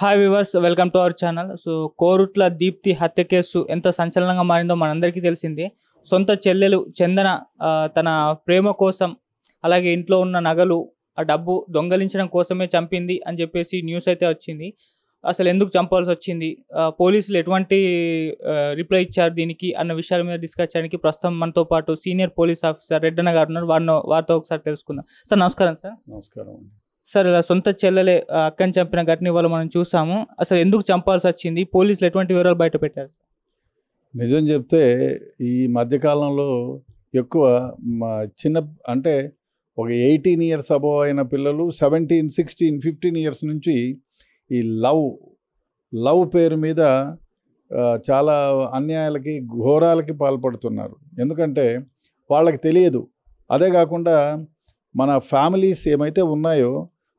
Hi viewers welcome to our channel so Korutla Deepti హత్య case ఎంత సంచలనంగా మారిందో మనందరికీ తెలిసిందే సొంత చెల్లెలు చందన తన ప్రేమ కోసం అలాగే ఇంట్లో ఉన్న నగలు ఆ డబ్బు దొంగలించడం కోసమే చంపింది అని చెప్పేసి న్యూస్ అయితే వచ్చింది అసలు ఎందుకు చంపాల్సి వచ్చింది పోలీసులు ఎటువంటి రిప్లై ఇచ్చారు దీనికి అన్న విషయాల మీద డిస్కస్ చేయడానికి ప్రస్తుతం మనతో పాటు సీనియర్ పోలీస్ ఆఫీసర్ రెడ్డన్న గారు ఉన్నారు వారిని వారితో ఒకసారి తెలుసుకుందాం సార్ నమస్కారం సార్ నమస్కారం సార్ ఇలా సొంత చెల్లెలే అక్కని చంపిన ఘటన ఇవాళ మనం చూసాము అసలు ఎందుకు చంపాల్సి వచ్చింది పోలీసులు ఎటువంటి వివరాలు బయట పెట్టారు సార్ నిజం చెప్తే ఈ మధ్యకాలంలో ఎక్కువ మా చిన్న అంటే ఒక ఎయిటీన్ ఇయర్స్ అబోవ్ అయిన పిల్లలు సెవెంటీన్ సిక్స్టీన్ ఫిఫ్టీన్ ఇయర్స్ నుంచి ఈ లవ్ లవ్ పేరు మీద చాలా అన్యాయాలకి ఘోరాలకి పాల్పడుతున్నారు ఎందుకంటే వాళ్ళకి తెలియదు అదే కాకుండా మన ఫ్యామిలీస్ ఏమైతే ఉన్నాయో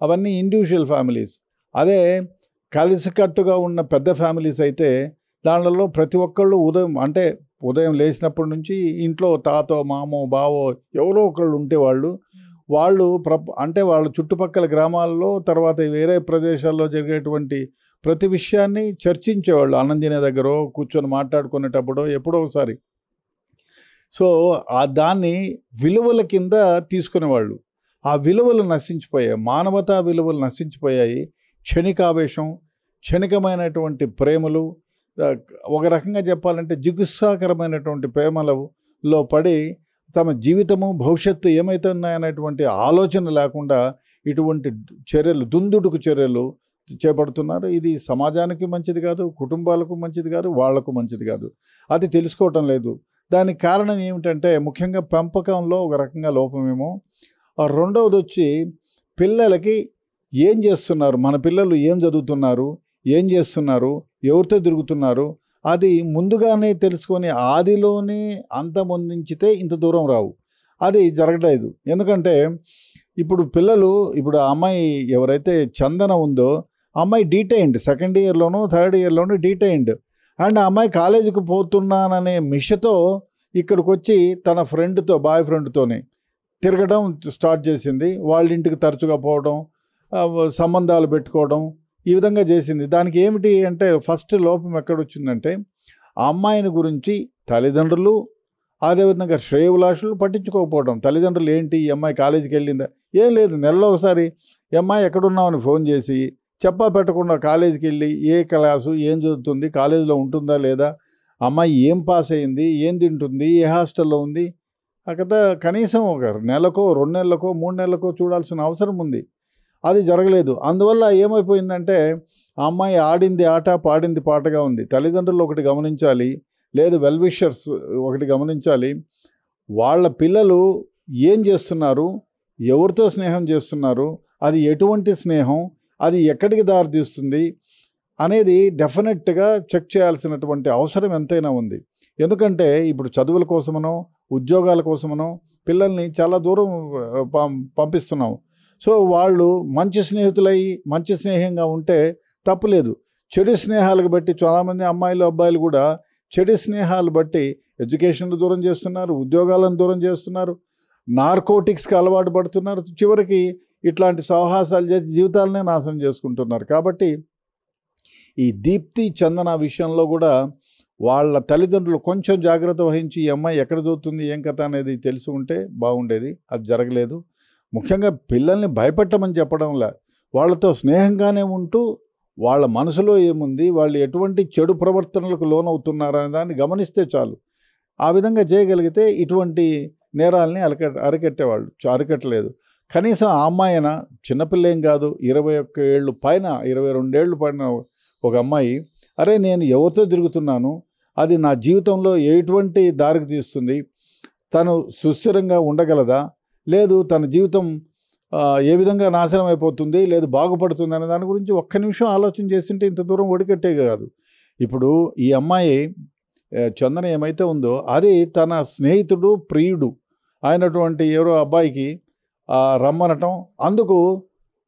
అవన్నీ ఇండివిజువల్ ఫ్యామిలీస్ అదే కలిసికట్టుగా ఉన్న పెద్ద ఫ్యామిలీస్ అయితే దానిలో ప్రతి ఒక్కళ్ళు ఉదయం అంటే ఉదయం లేచినప్పటి నుంచి ఇంట్లో తాతో మామో బావో ఎవరో ఒకళ్ళు ఉంటే వాళ్ళు ప్ర అంటే వాళ్ళ చుట్టుపక్కల గ్రామాల్లో తర్వాత వేరే ప్రదేశాల్లో జరిగేటువంటి ప్రతి విషయాన్ని చర్చించేవాళ్ళు ఆనందినే దగ్గర కూర్చొని మాట్లాడుకునేటప్పుడు ఎప్పుడో ఒకసారి సో ఆ దాన్ని విలువల కింద తీసుకునేవాళ్ళు ఆ విలువలు నశించిపోయాయి మానవతా విలువలు నశించిపోయాయి క్షణికావేశం క్షణికమైనటువంటి ప్రేమలు ఒక రకంగా చెప్పాలంటే జిగుత్సాకరమైనటువంటి ప్రేమలలో పడి తమ జీవితము భవిష్యత్తు ఏమైతున్నాయనేటువంటి ఆలోచన లేకుండా ఇటువంటి చర్యలు దుందుడుకు చర్యలు చేపడుతున్నారు ఇది సమాజానికి మంచిది కాదు కుటుంబాలకు మంచిది కాదు వాళ్లకు మంచిది కాదు అది తెలుసుకోవటం లేదు దానికి కారణం ఏమిటంటే ముఖ్యంగా పెంపకంలో ఒక రకంగా లోపమేమో రెండవది వచ్చి పిల్లలకి ఏం చేస్తున్నారు మన పిల్లలు ఏం చదువుతున్నారు ఏం చేస్తున్నారు ఎవరితో తిరుగుతున్నారు అది ముందుగానే తెలుసుకొని ఆదిలోనే ముందుంచితే ఇంత దూరం రావు అది జరగలేదు ఎందుకంటే ఇప్పుడు పిల్లలు ఇప్పుడు అమ్మాయి ఎవరైతే చందన ఉందో అమ్మాయి డీటైండ్ సెకండ్ ఇయర్లోనూ థర్డ్ ఇయర్లోనూ డీటైండ్ అండ్ ఆ అమ్మాయి కాలేజీకి పోతున్నాననే మిషతో ఇక్కడికి వచ్చి తన ఫ్రెండ్తో బాయ్ ఫ్రెండ్తోనే తిరగడం స్టార్ట్ చేసింది వాళ్ళ ఇంటికి తరచుగా పోవడం సంబంధాలు పెట్టుకోవడం ఈ విధంగా చేసింది దానికి ఏమిటి అంటే ఫస్ట్ లోపం ఎక్కడొచ్చిందంటే అమ్మాయిని గురించి తల్లిదండ్రులు అదేవిధంగా శ్రేయభిలాషులు పట్టించుకోకపోవడం తల్లిదండ్రులు ఏంటి ఈ అమ్మాయి కాలేజీకి వెళ్ళిందా ఏం లేదు నెలలో ఒకసారి అమ్మాయి ఎక్కడున్నామని ఫోన్ చేసి చెప్పా పెట్టకుండా కాలేజీకి వెళ్ళి ఏ క్లాసు ఏం చదువుతుంది కాలేజీలో ఉంటుందా లేదా అమ్మాయి ఏం పాస్ అయింది ఏం తింటుంది ఏ హాస్టల్లో ఉంది ఆ కనీసం ఒక నెలకో రెండు నెలలకో మూడు నెలలకో చూడాల్సిన అవసరం ఉంది అది జరగలేదు అందువల్ల ఏమైపోయిందంటే ఆ అమ్మాయి ఆడింది ఆట పాడింది పాటగా ఉంది తల్లిదండ్రులు ఒకటి గమనించాలి లేదు వెల్విషర్స్ ఒకటి గమనించాలి వాళ్ళ పిల్లలు ఏం చేస్తున్నారు ఎవరితో స్నేహం చేస్తున్నారు అది ఎటువంటి స్నేహం అది ఎక్కడికి దారితీస్తుంది అనేది డెఫినెట్గా చెక్ చేయాల్సినటువంటి అవసరం ఎంతైనా ఉంది ఎందుకంటే ఇప్పుడు చదువుల కోసమనో ఉద్యోగాల కోసమనో పిల్లల్ని చాలా దూరం పంపిస్తున్నాం సో వాళ్ళు మంచి స్నేహితులై మంచి స్నేహంగా ఉంటే తప్పులేదు చెడు స్నేహాలకు బట్టి చాలామంది అమ్మాయిలు అబ్బాయిలు కూడా చెడు స్నేహాలు బట్టి ఎడ్యుకేషన్ దూరం చేస్తున్నారు ఉద్యోగాలను దూరం చేస్తున్నారు నార్కోటిక్స్కి అలవాటు పడుతున్నారు చివరికి ఇట్లాంటి సాహసాలు చేసి జీవితాలనే నాశనం చేసుకుంటున్నారు కాబట్టి ఈ దీప్తి చందన విషయంలో కూడా వాళ్ళ తల్లిదండ్రులు కొంచెం జాగ్రత్త వహించి ఈ అమ్మాయి ఎక్కడ చదువుతుంది ఏం కథ అనేది తెలిసి ఉంటే బాగుండేది అది జరగలేదు ముఖ్యంగా పిల్లల్ని భయపెట్టమని చెప్పడంలా వాళ్ళతో స్నేహంగానే ఉంటూ వాళ్ళ మనసులో ఏముంది వాళ్ళు ఎటువంటి చెడు ప్రవర్తనలకు లోనవుతున్నారనే దాన్ని గమనిస్తే చాలు ఆ విధంగా చేయగలిగితే ఇటువంటి నేరాలని అలక అరికట్టేవాళ్ళు అరికట్టలేదు కనీసం ఆ అమ్మాయిన చిన్నపిల్లేం కాదు ఇరవై ఒక్క ఏళ్ళు పైన ఇరవై రెండేళ్ళు పైన ఒక అమ్మాయి అరే నేను ఎవరితో తిరుగుతున్నాను అది నా జీవితంలో ఎటువంటి దారికి తీస్తుంది తను సుస్థిరంగా ఉండగలదా లేదు తన జీవితం ఏ విధంగా నాశనం అయిపోతుంది లేదు బాగుపడుతుంది అనే దాని గురించి ఒక్క నిమిషం ఆలోచన చేస్తుంటే ఇంత దూరం ఒడికట్టే కాదు ఇప్పుడు ఈ అమ్మాయి చందన ఏమైతే ఉందో అది తన స్నేహితుడు ప్రియుడు అయినటువంటి ఎవరో అబ్బాయికి రమ్మనటం అందుకు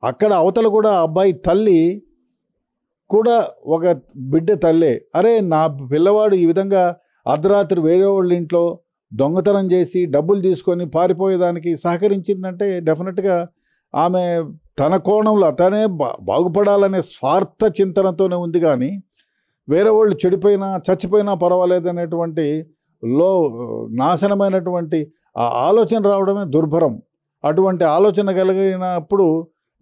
అక్కడ అవతల కూడా అబ్బాయి తల్లి కూడా ఒక బిడ్డ తల్లే అరే నా పిల్లవాడు ఈ విధంగా అర్ధరాత్రి వేరే వాళ్ళ ఇంట్లో దొంగతనం చేసి డబ్బులు తీసుకొని పారిపోయేదానికి సహకరించిందంటే డెఫినెట్గా ఆమె తన కోణంలో తనే బాగుపడాలనే స్వార్థ చింతనతోనే ఉంది కానీ వేరే వాళ్ళు చెడిపోయినా చచ్చిపోయినా అనేటువంటి లో నాశనమైనటువంటి ఆ ఆలోచన రావడమే దుర్భరం అటువంటి ఆలోచన కలిగినప్పుడు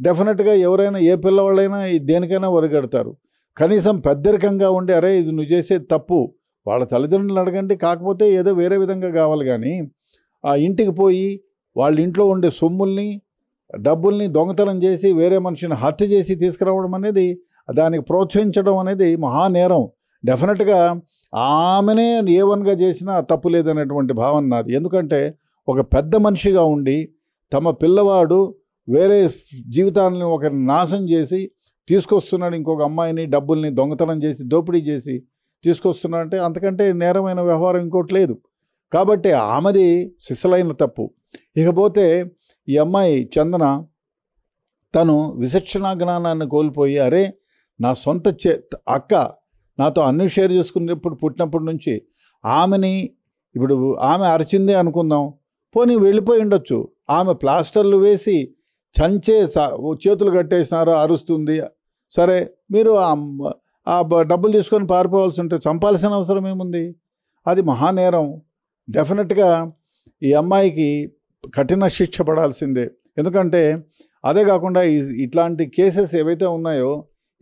డెఫినెట్గా ఎవరైనా ఏ పిల్లవాళ్ళైనా దేనికైనా ఒరిగెడతారు కనీసం పెద్దరికంగా ఉండి అరే ఇది నువ్వు చేసే తప్పు వాళ్ళ తల్లిదండ్రులు అడగండి కాకపోతే ఏదో వేరే విధంగా కావాలి కానీ ఆ ఇంటికి పోయి వాళ్ళ ఇంట్లో ఉండే సొమ్ముల్ని డబ్బుల్ని దొంగతనం చేసి వేరే మనిషిని హత్య చేసి తీసుకురావడం అనేది దానికి ప్రోత్సహించడం అనేది మహానేరం డెఫినెట్గా ఆమెనే ఏ వన్గా చేసినా తప్పు లేదనేటువంటి భావన నాది ఎందుకంటే ఒక పెద్ద మనిషిగా ఉండి తమ పిల్లవాడు వేరే జీవితాలను ఒకరిని నాశనం చేసి తీసుకొస్తున్నాడు ఇంకొక అమ్మాయిని డబ్బుల్ని దొంగతనం చేసి దోపిడీ చేసి తీసుకొస్తున్నాడు అంటే అంతకంటే నేరమైన వ్యవహారం ఇంకోటి లేదు కాబట్టి ఆమెది సిసలైన తప్పు ఇకపోతే ఈ అమ్మాయి చందన తను విచక్షణా జ్ఞానాన్ని కోల్పోయి అరే నా సొంత చే అక్క నాతో అన్ని షేర్ చేసుకునేప్పుడు పుట్టినప్పటి నుంచి ఆమెని ఇప్పుడు ఆమె అరిచిందే అనుకుందాం పోనీ వెళ్ళిపోయి ఉండొచ్చు ఆమె ప్లాస్టర్లు వేసి చంచే చేతులు కట్టేసినారు అరుస్తుంది సరే మీరు ఆ డబ్బులు తీసుకొని పారిపోవాల్సి ఉంటే చంపాల్సిన అవసరం ఏముంది అది మహానేరం డెఫినెట్గా ఈ అమ్మాయికి కఠిన శిక్ష పడాల్సిందే ఎందుకంటే అదే కాకుండా ఇట్లాంటి కేసెస్ ఏవైతే ఉన్నాయో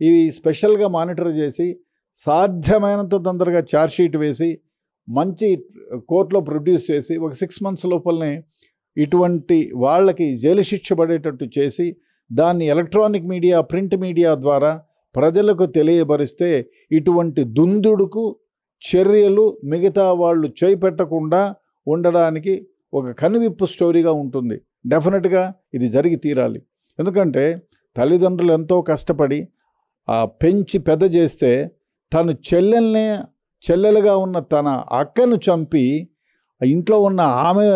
ఇవి స్పెషల్గా మానిటర్ చేసి సాధ్యమైనంత తొందరగా షీట్ వేసి మంచి కోర్టులో ప్రొడ్యూస్ చేసి ఒక సిక్స్ మంత్స్ లోపలనే ఇటువంటి వాళ్ళకి జైలు శిక్ష పడేటట్టు చేసి దాన్ని ఎలక్ట్రానిక్ మీడియా ప్రింట్ మీడియా ద్వారా ప్రజలకు తెలియబరిస్తే ఇటువంటి దుందుడుకు చర్యలు మిగతా వాళ్ళు చేపెట్టకుండా ఉండడానికి ఒక కనువిప్పు స్టోరీగా ఉంటుంది డెఫినెట్గా ఇది జరిగి తీరాలి ఎందుకంటే తల్లిదండ్రులు ఎంతో కష్టపడి పెంచి పెద్ద చేస్తే తను చెల్లెల్నే చెల్లెలుగా ఉన్న తన అక్కను చంపి ఇంట్లో ఉన్న ఆమె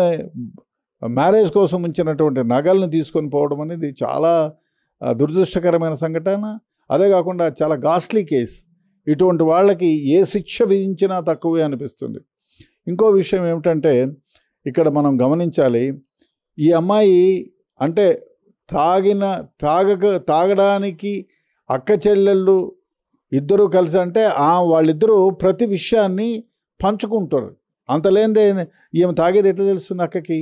మ్యారేజ్ కోసం ఉంచినటువంటి నగలను తీసుకొని పోవడం అనేది చాలా దురదృష్టకరమైన సంఘటన అదే కాకుండా చాలా గాస్ట్లీ కేసు ఇటువంటి వాళ్ళకి ఏ శిక్ష విధించినా తక్కువే అనిపిస్తుంది ఇంకో విషయం ఏమిటంటే ఇక్కడ మనం గమనించాలి ఈ అమ్మాయి అంటే తాగిన తాగక తాగడానికి అక్క చెల్లెళ్ళు ఇద్దరూ కలిసి అంటే వాళ్ళిద్దరూ ప్రతి విషయాన్ని పంచుకుంటారు అంత లేనిదే ఈమె తాగేది ఎట్లా తెలుస్తుంది అక్కకి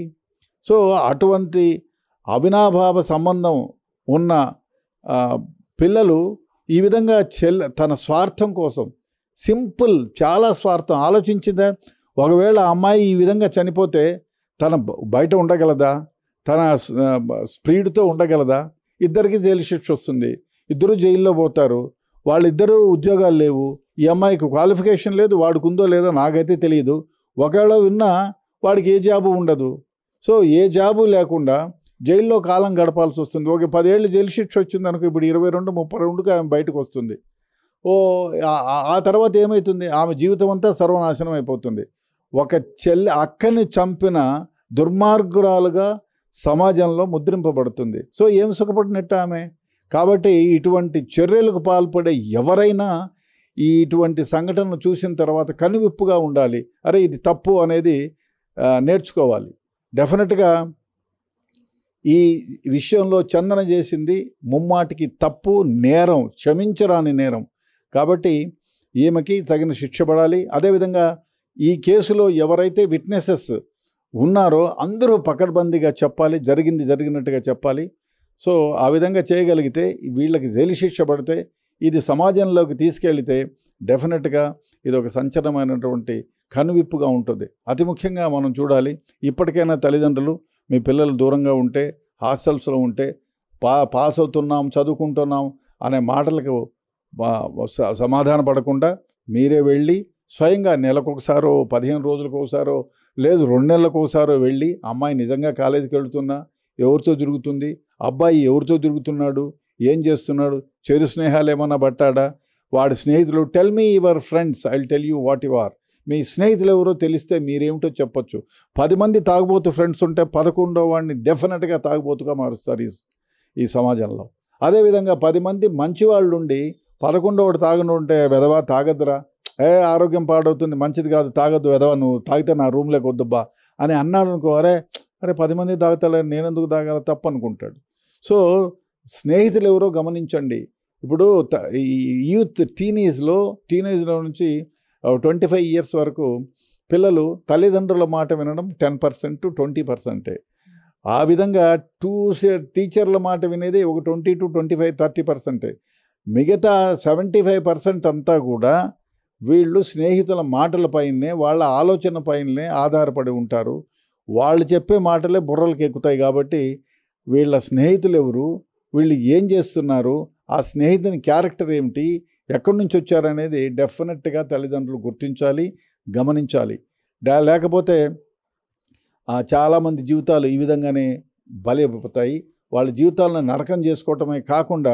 సో అటువంటి అవినాభావ సంబంధం ఉన్న పిల్లలు ఈ విధంగా చెల్ తన స్వార్థం కోసం సింపుల్ చాలా స్వార్థం ఆలోచించిందా ఒకవేళ అమ్మాయి ఈ విధంగా చనిపోతే తన బయట ఉండగలదా తన స్పీడ్తో ఉండగలదా ఇద్దరికి జైలు శిక్ష వస్తుంది ఇద్దరు జైల్లో పోతారు వాళ్ళిద్దరూ ఉద్యోగాలు లేవు ఈ అమ్మాయికి క్వాలిఫికేషన్ లేదు వాడికి ఉందో లేదో నాకైతే తెలియదు ఒకవేళ విన్నా వాడికి ఏ జాబు ఉండదు సో ఏ జాబు లేకుండా జైల్లో కాలం గడపాల్సి వస్తుంది ఒక పదేళ్ళు జైలు శిక్ష వచ్చింది అనుకో ఇప్పుడు ఇరవై రెండు ముప్పై రెండుకి ఆమె బయటకు వస్తుంది ఓ ఆ తర్వాత ఏమవుతుంది ఆమె జీవితం అంతా సర్వనాశనం అయిపోతుంది ఒక చెల్లి అక్కని చంపిన దుర్మార్గురాలుగా సమాజంలో ముద్రింపబడుతుంది సో ఏం సుఖపడినట్టు ఆమె కాబట్టి ఇటువంటి చర్యలకు పాల్పడే ఎవరైనా ఈ ఇటువంటి సంఘటనను చూసిన తర్వాత కనువిప్పుగా ఉండాలి అరే ఇది తప్పు అనేది నేర్చుకోవాలి డెఫినెట్గా ఈ విషయంలో చందన చేసింది ముమ్మాటికి తప్పు నేరం క్షమించరాని నేరం కాబట్టి ఈమెకి తగిన శిక్ష పడాలి అదేవిధంగా ఈ కేసులో ఎవరైతే విట్నెసెస్ ఉన్నారో అందరూ పకడ్బందీగా చెప్పాలి జరిగింది జరిగినట్టుగా చెప్పాలి సో ఆ విధంగా చేయగలిగితే వీళ్ళకి జైలు శిక్ష పడితే ఇది సమాజంలోకి తీసుకెళ్తే డెఫినెట్గా ఇది ఒక సంచలనమైనటువంటి కనువిప్పుగా ఉంటుంది అతి ముఖ్యంగా మనం చూడాలి ఇప్పటికైనా తల్లిదండ్రులు మీ పిల్లలు దూరంగా ఉంటే హాస్టల్స్లో ఉంటే పా పాస్ అవుతున్నాం చదువుకుంటున్నాం అనే మాటలకు సమాధాన పడకుండా మీరే వెళ్ళి స్వయంగా నెలకొకసారో పదిహేను రోజులకు ఒకసారో లేదు రెండు నెలలకు ఒకసారో వెళ్ళి అమ్మాయి నిజంగా కాలేజీకి వెళుతున్నా ఎవరితో తిరుగుతుంది అబ్బాయి ఎవరితో తిరుగుతున్నాడు ఏం చేస్తున్నాడు చెరు స్నేహాలు ఏమన్నా పట్టాడా వాడి స్నేహితులు tell me your friends I tell you what you are మీ స్నేహితులు ఎవరో తెలిస్తే మీరేమిటో చెప్పొచ్చు పది మంది తాగుబోతు ఫ్రెండ్స్ ఉంటే పదకొండో వాడిని డెఫినెట్గా తాగుబోతుగా మారుస్తారు ఈ ఈ సమాజంలో అదేవిధంగా పది మంది మంచి వాళ్ళు ఉండి వాడు తాగను ఉంటే వెదవా తాగద్దురా ఏ ఆరోగ్యం పాడవుతుంది మంచిది కాదు తాగద్దు వెదవా నువ్వు తాగితే నా రూమ్లోకి వద్దుబ్బా అని అన్నాడు అనుకో అరే అరే పది మంది తాగుతలే నేనెందుకు తాగాల తప్పనుకుంటాడు సో స్నేహితులు ఎవరో గమనించండి ఇప్పుడు ఈ యూత్ టీనేజ్లో టీనేజ్లో నుంచి ట్వంటీ ఫైవ్ ఇయర్స్ వరకు పిల్లలు తల్లిదండ్రుల మాట వినడం టెన్ పర్సెంట్ టు ట్వంటీ పర్సెంటే ఆ విధంగా టూ టీచర్ల మాట వినేది ఒక twenty to twenty five thirty పర్సెంటే మిగతా సెవెంటీ ఫైవ్ పర్సెంట్ అంతా కూడా వీళ్ళు స్నేహితుల మాటల పైనే వాళ్ళ ఆలోచన పైననే ఆధారపడి ఉంటారు వాళ్ళు చెప్పే మాటలే బుర్రలకు ఎక్కుతాయి కాబట్టి వీళ్ళ స్నేహితులు ఎవరు వీళ్ళు ఏం చేస్తున్నారు ఆ స్నేహితుని క్యారెక్టర్ ఏమిటి ఎక్కడి నుంచి వచ్చారనేది డెఫినెట్గా తల్లిదండ్రులు గుర్తించాలి గమనించాలి లేకపోతే చాలామంది జీవితాలు ఈ విధంగానే బలిపోతాయి వాళ్ళ జీవితాలను నరకం చేసుకోవటమే కాకుండా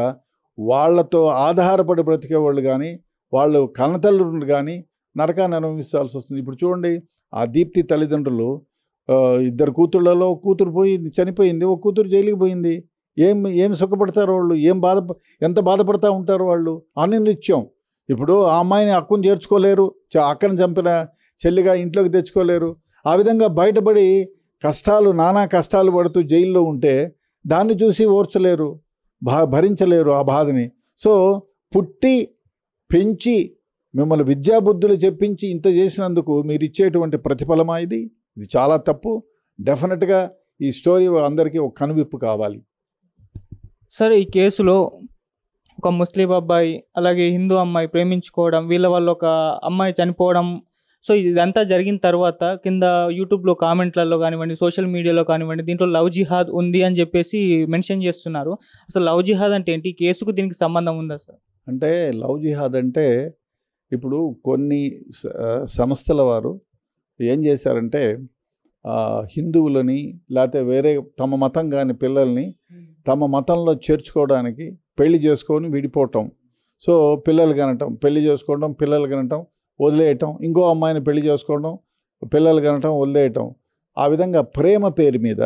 వాళ్ళతో ఆధారపడి బ్రతికే వాళ్ళు కానీ వాళ్ళు కన్నతల్లు కానీ నరకాన్ని అనుభవించాల్సి వస్తుంది ఇప్పుడు చూడండి ఆ దీప్తి తల్లిదండ్రులు ఇద్దరు కూతుళ్ళలో కూతురు పోయి చనిపోయింది ఒక కూతురు జైలుకి పోయింది ఏం ఏం సుఖపడతారు వాళ్ళు ఏం బాధ ఎంత బాధపడతా ఉంటారు వాళ్ళు నిత్యం ఇప్పుడు ఆ అమ్మాయిని అక్కును చేర్చుకోలేరు అక్కను చంపిన చెల్లిగా ఇంట్లోకి తెచ్చుకోలేరు ఆ విధంగా బయటపడి కష్టాలు నానా కష్టాలు పడుతూ జైల్లో ఉంటే దాన్ని చూసి ఓర్చలేరు భరించలేరు ఆ బాధని సో పుట్టి పెంచి మిమ్మల్ని విద్యాబుద్ధులు చెప్పించి ఇంత చేసినందుకు మీరు ఇచ్చేటువంటి ప్రతిఫలమా ఇది ఇది చాలా తప్పు డెఫినెట్గా ఈ స్టోరీ అందరికీ ఒక కనువిప్పు కావాలి సరే ఈ కేసులో ఒక ముస్లిం అబ్బాయి అలాగే హిందూ అమ్మాయి ప్రేమించుకోవడం వీళ్ళ వల్ల ఒక అమ్మాయి చనిపోవడం సో ఇదంతా జరిగిన తర్వాత కింద యూట్యూబ్లో కామెంట్లలో కానివ్వండి సోషల్ మీడియాలో కానివ్వండి దీంట్లో లవ్ జిహాద్ ఉంది అని చెప్పేసి మెన్షన్ చేస్తున్నారు అసలు లవ్ జిహాద్ అంటే ఏంటి కేసుకు దీనికి సంబంధం ఉందా సార్ అంటే లవ్ జిహాద్ అంటే ఇప్పుడు కొన్ని సంస్థల వారు ఏం చేశారంటే హిందువులని లేకపోతే వేరే తమ మతం కాని పిల్లల్ని తమ మతంలో చేర్చుకోవడానికి పెళ్లి చేసుకొని విడిపోవటం సో పిల్లలు కనటం పెళ్లి చేసుకోవడం పిల్లలు కనటం వదిలేయటం ఇంకో అమ్మాయిని పెళ్లి చేసుకోవడం పిల్లలు కనటం వదిలేయటం ఆ విధంగా ప్రేమ పేరు మీద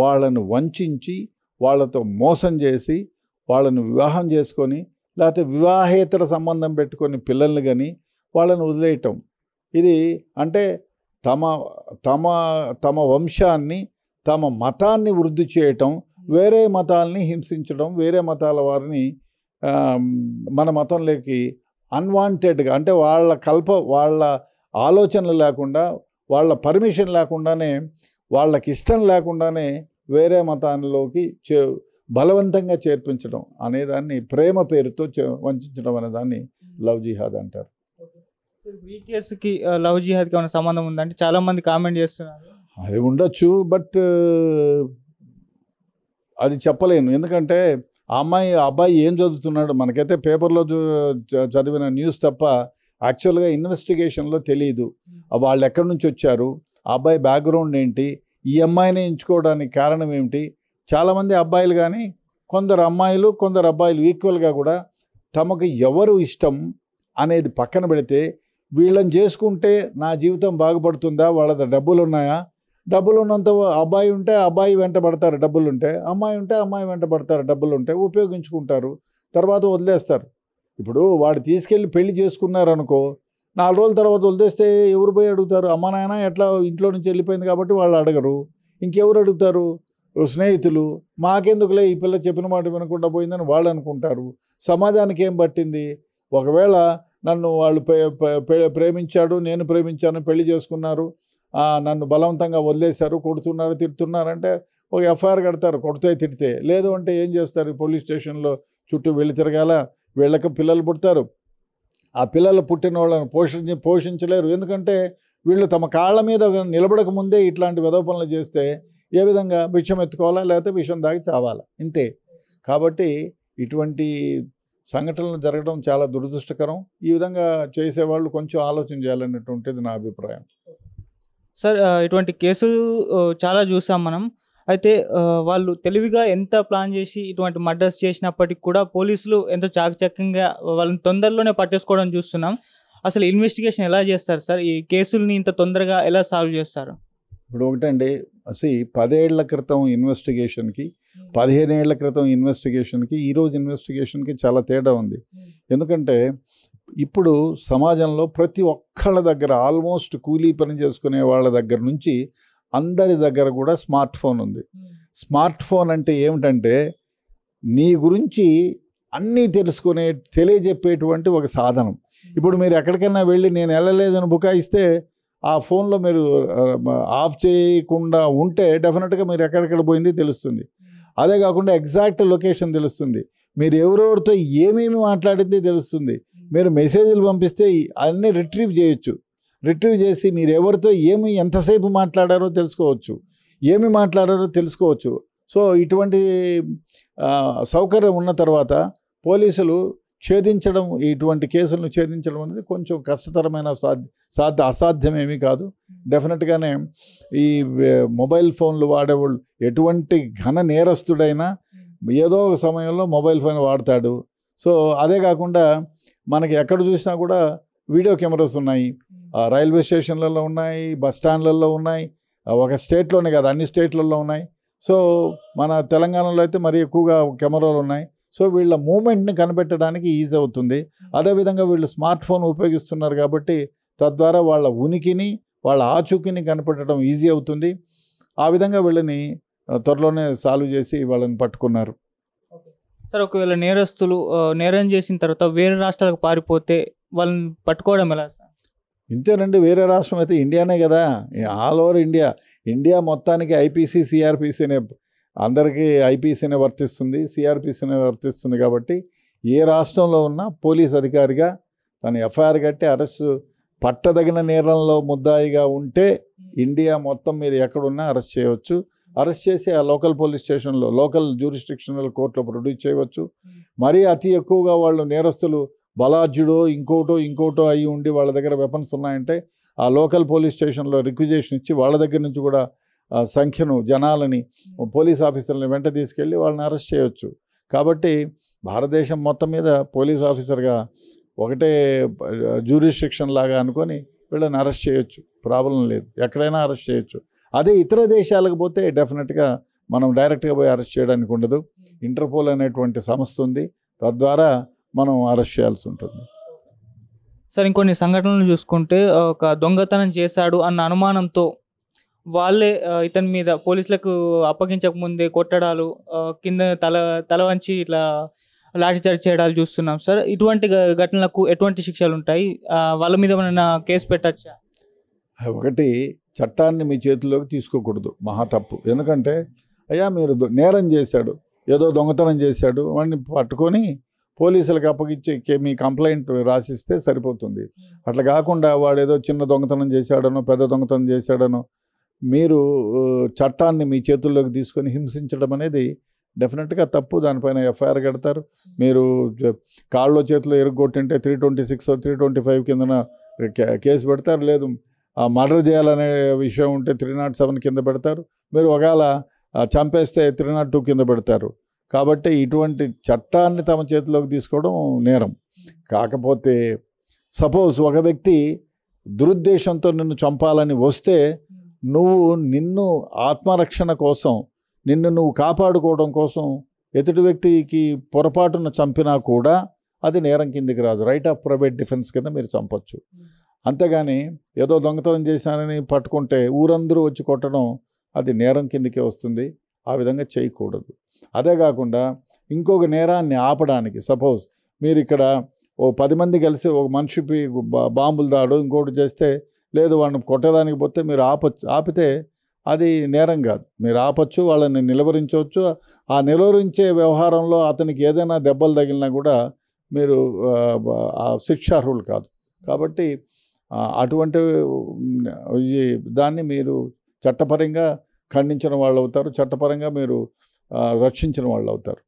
వాళ్ళను వంచి వాళ్ళతో మోసం చేసి వాళ్ళను వివాహం చేసుకొని లేకపోతే వివాహేతర సంబంధం పెట్టుకొని పిల్లల్ని కానీ వాళ్ళను వదిలేయటం ఇది అంటే తమ తమ తమ వంశాన్ని తమ మతాన్ని వృద్ధి చేయటం వేరే మతాలని హింసించడం వేరే మతాల వారిని మన మతంలోకి అన్వాంటెడ్గా అంటే వాళ్ళ కల్ప వాళ్ళ ఆలోచనలు లేకుండా వాళ్ళ పర్మిషన్ లేకుండానే వాళ్ళకి ఇష్టం లేకుండానే వేరే మతాల్లోకి చే బలవంతంగా చేర్పించడం అనేదాన్ని ప్రేమ పేరుతో వంచడం దాన్ని hmm. లవ్ జిహాద్ అంటారు ఈ లవ్ జిహాద్కి ఏమైనా సంబంధం ఉందంటే చాలామంది కామెంట్ చేస్తున్నారు అది ఉండొచ్చు బట్ అది చెప్పలేను ఎందుకంటే ఆ అమ్మాయి ఆ అబ్బాయి ఏం చదువుతున్నాడు మనకైతే పేపర్లో చదివిన న్యూస్ తప్ప యాక్చువల్గా ఇన్వెస్టిగేషన్లో తెలియదు వాళ్ళు ఎక్కడి నుంచి వచ్చారు ఆ అబ్బాయి బ్యాక్గ్రౌండ్ ఏంటి ఈ అమ్మాయిని ఎంచుకోవడానికి కారణం ఏమిటి చాలామంది అబ్బాయిలు కానీ కొందరు అమ్మాయిలు కొందరు అబ్బాయిలు ఈక్వల్గా కూడా తమకు ఎవరు ఇష్టం అనేది పక్కన పెడితే వీళ్ళని చేసుకుంటే నా జీవితం బాగుపడుతుందా వాళ్ళ డబ్బులు ఉన్నాయా డబ్బులు ఉన్నంత అబ్బాయి ఉంటే అబ్బాయి వెంట పడతారు డబ్బులు ఉంటే అమ్మాయి ఉంటే అమ్మాయి వెంట పడతారు డబ్బులు ఉంటే ఉపయోగించుకుంటారు తర్వాత వదిలేస్తారు ఇప్పుడు వాడు తీసుకెళ్ళి పెళ్లి చేసుకున్నారనుకో నాలుగు రోజుల తర్వాత వదిలేస్తే ఎవరు పోయి అడుగుతారు అమ్మ నాయన ఎట్లా ఇంట్లో నుంచి వెళ్ళిపోయింది కాబట్టి వాళ్ళు అడగరు ఇంకెవరు అడుగుతారు స్నేహితులు మాకెందుకులే ఈ పిల్ల చెప్పిన మాట వినకుండా పోయిందని వాళ్ళు అనుకుంటారు సమాజానికి ఏం పట్టింది ఒకవేళ నన్ను వాళ్ళు ప్రేమించాడు నేను ప్రేమించాను పెళ్లి చేసుకున్నారు నన్ను బలవంతంగా వదిలేశారు కొడుతున్నారు తిడుతున్నారంటే ఒక ఎఫ్ఐఆర్ కడతారు కొడితే తిడితే లేదు అంటే ఏం చేస్తారు పోలీస్ స్టేషన్లో చుట్టూ వెళ్ళి తిరగాల వీళ్ళకి పిల్లలు పుడతారు ఆ పిల్లలు పుట్టిన వాళ్ళని పోషించి పోషించలేరు ఎందుకంటే వీళ్ళు తమ కాళ్ళ మీద నిలబడక ముందే ఇట్లాంటి పనులు చేస్తే ఏ విధంగా విషం ఎత్తుకోవాలా లేకపోతే విషం దాగి చావాలా ఇంతే కాబట్టి ఇటువంటి సంఘటనలు జరగడం చాలా దురదృష్టకరం ఈ విధంగా చేసేవాళ్ళు కొంచెం ఆలోచన చేయాలన్నటువంటిది నా అభిప్రాయం సార్ ఇటువంటి కేసులు చాలా చూసాం మనం అయితే వాళ్ళు తెలివిగా ఎంత ప్లాన్ చేసి ఇటువంటి మర్డర్స్ చేసినప్పటికి కూడా పోలీసులు ఎంతో చాకచక్యంగా వాళ్ళని తొందరలోనే పట్టేసుకోవడం చూస్తున్నాం అసలు ఇన్వెస్టిగేషన్ ఎలా చేస్తారు సార్ ఈ కేసుల్ని ఇంత తొందరగా ఎలా సాల్వ్ చేస్తారు ఇప్పుడు ఒకటండి సి పదేళ్ల క్రితం ఇన్వెస్టిగేషన్కి పదిహేను ఏళ్ల క్రితం ఇన్వెస్టిగేషన్కి ఈరోజు ఇన్వెస్టిగేషన్కి చాలా తేడా ఉంది ఎందుకంటే ఇప్పుడు సమాజంలో ప్రతి ఒక్కళ్ళ దగ్గర ఆల్మోస్ట్ కూలీ పని చేసుకునే వాళ్ళ దగ్గర నుంచి అందరి దగ్గర కూడా స్మార్ట్ ఫోన్ ఉంది స్మార్ట్ ఫోన్ అంటే ఏమిటంటే నీ గురించి అన్నీ తెలుసుకునే తెలియజెప్పేటువంటి ఒక సాధనం ఇప్పుడు మీరు ఎక్కడికైనా వెళ్ళి నేను వెళ్ళలేదని బుకాయిస్తే ఆ ఫోన్లో మీరు ఆఫ్ చేయకుండా ఉంటే డెఫినెట్గా మీరు ఎక్కడెక్కడ పోయింది తెలుస్తుంది అదే కాకుండా ఎగ్జాక్ట్ లొకేషన్ తెలుస్తుంది మీరు ఎవరెవరితో ఏమేమి మాట్లాడింది తెలుస్తుంది మీరు మెసేజ్లు పంపిస్తే అన్నీ రిట్రీవ్ చేయొచ్చు రిట్రీవ్ చేసి మీరు ఎవరితో ఏమి ఎంతసేపు మాట్లాడారో తెలుసుకోవచ్చు ఏమి మాట్లాడారో తెలుసుకోవచ్చు సో ఇటువంటి సౌకర్యం ఉన్న తర్వాత పోలీసులు ఛేదించడం ఇటువంటి కేసులను ఛేదించడం అనేది కొంచెం కష్టతరమైన సాధ్య సాధ్య అసాధ్యం ఏమీ కాదు డెఫినెట్గానే ఈ మొబైల్ ఫోన్లు వాడేవాళ్ళు ఎటువంటి ఘన నేరస్తుడైనా ఏదో ఒక సమయంలో మొబైల్ ఫోన్ వాడతాడు సో అదే కాకుండా మనకి ఎక్కడ చూసినా కూడా వీడియో కెమెరాస్ ఉన్నాయి రైల్వే స్టేషన్లలో ఉన్నాయి బస్ స్టాండ్లలో ఉన్నాయి ఒక స్టేట్లోనే కాదు అన్ని స్టేట్లలో ఉన్నాయి సో మన తెలంగాణలో అయితే మరీ ఎక్కువగా కెమెరాలు ఉన్నాయి సో వీళ్ళ మూమెంట్ని కనిపెట్టడానికి ఈజీ అవుతుంది అదేవిధంగా వీళ్ళు స్మార్ట్ ఫోన్ ఉపయోగిస్తున్నారు కాబట్టి తద్వారా వాళ్ళ ఉనికిని వాళ్ళ ఆచూకీని కనిపెట్టడం ఈజీ అవుతుంది ఆ విధంగా వీళ్ళని త్వరలోనే సాల్వ్ చేసి వాళ్ళని పట్టుకున్నారు సార్ ఒకవేళ నేరస్తులు నేరం చేసిన తర్వాత వేరే రాష్ట్రాలకు పారిపోతే వాళ్ళని పట్టుకోవడం ఎలా సార్ ఇంతేనండి వేరే రాష్ట్రం అయితే ఇండియానే కదా ఆల్ ఓవర్ ఇండియా ఇండియా మొత్తానికి ఐపీసీ సిఆర్పిసి అనే అందరికీ ఐపీసీనే వర్తిస్తుంది అనే వర్తిస్తుంది కాబట్టి ఏ రాష్ట్రంలో ఉన్నా పోలీస్ అధికారిగా తను ఎఫ్ఐఆర్ కట్టి అరెస్టు పట్టదగిన నేరంలో ముద్దాయిగా ఉంటే ఇండియా మొత్తం మీద ఎక్కడున్నా అరెస్ట్ చేయవచ్చు అరెస్ట్ చేసి ఆ లోకల్ పోలీస్ స్టేషన్లో లోకల్ జ్యూరిస్టిక్షనల్ కోర్టులో ప్రొడ్యూస్ చేయవచ్చు hmm. మరీ అతి ఎక్కువగా వాళ్ళు నేరస్తులు బలార్జుడో ఇంకోటో ఇంకోటో అయి ఉండి వాళ్ళ దగ్గర వెపన్స్ ఉన్నాయంటే ఆ లోకల్ పోలీస్ స్టేషన్లో రిక్విజేషన్ ఇచ్చి వాళ్ళ దగ్గర నుంచి కూడా సంఖ్యను జనాలని hmm. పోలీస్ ఆఫీసర్లని వెంట తీసుకెళ్ళి వాళ్ళని అరెస్ట్ చేయవచ్చు కాబట్టి భారతదేశం మొత్తం మీద పోలీస్ ఆఫీసర్గా ఒకటే జ్యూరిస్ట్రిక్షన్ లాగా అనుకొని వీళ్ళని అరెస్ట్ చేయొచ్చు ప్రాబ్లం లేదు ఎక్కడైనా అరెస్ట్ చేయొచ్చు అదే ఇతర దేశాలకు పోతే డెఫినెట్గా మనం డైరెక్ట్గా పోయి అరెస్ట్ చేయడానికి ఉండదు ఇంటర్పోల్ అనేటువంటి సంస్థ ఉంది తద్వారా మనం అరెస్ట్ చేయాల్సి ఉంటుంది సార్ ఇంకొన్ని సంఘటనలు చూసుకుంటే ఒక దొంగతనం చేశాడు అన్న అనుమానంతో వాళ్ళే ఇతని మీద పోలీసులకు అప్పగించక ముందే కొట్టడాలు కింద తల తల వంచి ఇట్లా లాఠీ చేయడాలు చూస్తున్నాం సార్ ఇటువంటి ఘటనలకు ఎటువంటి శిక్షలు ఉంటాయి వాళ్ళ మీద ఏమైనా కేసు పెట్టచ్చా ఒకటి చట్టాన్ని మీ చేతిలోకి తీసుకోకూడదు మహా తప్పు ఎందుకంటే అయ్యా మీరు నేరం చేశాడు ఏదో దొంగతనం చేశాడు వాడిని పట్టుకొని పోలీసులకు అప్పగించే మీ కంప్లైంట్ రాసిస్తే సరిపోతుంది అట్లా కాకుండా వాడు ఏదో చిన్న దొంగతనం చేశాడనో పెద్ద దొంగతనం చేశాడనో మీరు చట్టాన్ని మీ చేతుల్లోకి తీసుకొని హింసించడం అనేది డెఫినెట్గా తప్పు దానిపైన ఎఫ్ఐఆర్ కడతారు మీరు కాళ్ళలో చేతిలో ఎరుగొట్టింటే three twenty six three twenty five కిందన కేసు పెడతారు లేదు మర్డర్ చేయాలనే విషయం ఉంటే త్రీ నాట్ సెవెన్ కింద పెడతారు మీరు ఒకవేళ చంపేస్తే త్రీ నాట్ టూ కింద పెడతారు కాబట్టి ఇటువంటి చట్టాన్ని తమ చేతిలోకి తీసుకోవడం నేరం కాకపోతే సపోజ్ ఒక వ్యక్తి దురుద్దేశంతో నిన్ను చంపాలని వస్తే నువ్వు నిన్ను ఆత్మరక్షణ కోసం నిన్ను నువ్వు కాపాడుకోవడం కోసం ఎదుటి వ్యక్తికి పొరపాటున చంపినా కూడా అది నేరం కిందికి రాదు రైట్ ఆఫ్ ప్రైవేట్ డిఫెన్స్ కింద మీరు చంపొచ్చు అంతేగాని ఏదో దొంగతనం చేశానని పట్టుకుంటే ఊరందరూ వచ్చి కొట్టడం అది నేరం కిందకే వస్తుంది ఆ విధంగా చేయకూడదు అదే కాకుండా ఇంకొక నేరాన్ని ఆపడానికి సపోజ్ మీరు ఇక్కడ ఓ పది మంది కలిసి ఒక మనిషికి బాంబులు దాడు ఇంకోటి చేస్తే లేదు వాళ్ళని కొట్టడానికి పోతే మీరు ఆపచ్చు ఆపితే అది నేరం కాదు మీరు ఆపచ్చు వాళ్ళని నిలవరించవచ్చు ఆ నిలవరించే వ్యవహారంలో అతనికి ఏదైనా దెబ్బలు తగిలినా కూడా మీరు శిక్షార్హులు కాదు కాబట్టి అటువంటి దాన్ని మీరు చట్టపరంగా ఖండించిన వాళ్ళు అవుతారు చట్టపరంగా మీరు రక్షించిన వాళ్ళు అవుతారు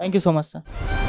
thank you so much sir